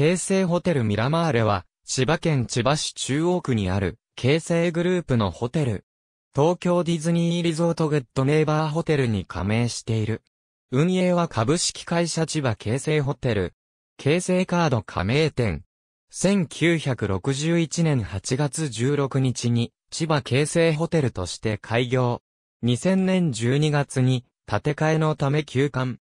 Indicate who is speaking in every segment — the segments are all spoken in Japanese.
Speaker 1: 京成ホテルミラマーレは、千葉県千葉市中央区にある、京成グループのホテル。東京ディズニーリゾートグッドネイバーホテルに加盟している。運営は株式会社千葉京成ホテル。京成カード加盟店。1961年8月16日に、千葉京成ホテルとして開業。2000年12月に、建て替えのため休館。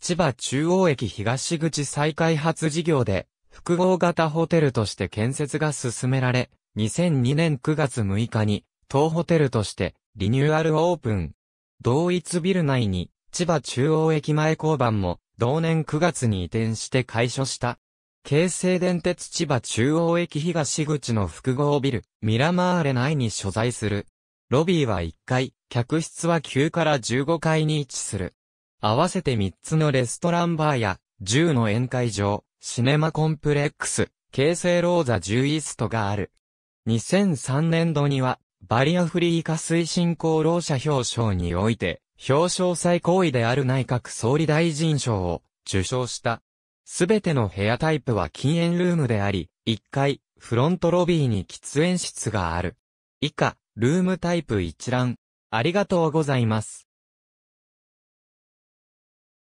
Speaker 1: 千葉中央駅東口再開発事業で、複合型ホテルとして建設が進められ、2002年9月6日に、当ホテルとしてリニューアルオープン。同一ビル内に、千葉中央駅前交番も、同年9月に移転して開所した。京成電鉄千葉中央駅東口の複合ビル、ミラマーレ内に所在する。ロビーは1階、客室は9から15階に位置する。合わせて3つのレストランバーや、10の宴会場、シネマコンプレックス、京成ローザ10イーストがある。2003年度には、バリアフリー化推進功労者表彰において、表彰最高位である内閣総理大臣賞を受賞した。すべての部屋タイプは禁煙ルームであり、1階、フロントロビーに喫煙室がある。以下、ルームタイプ一覧。ありがとうございます。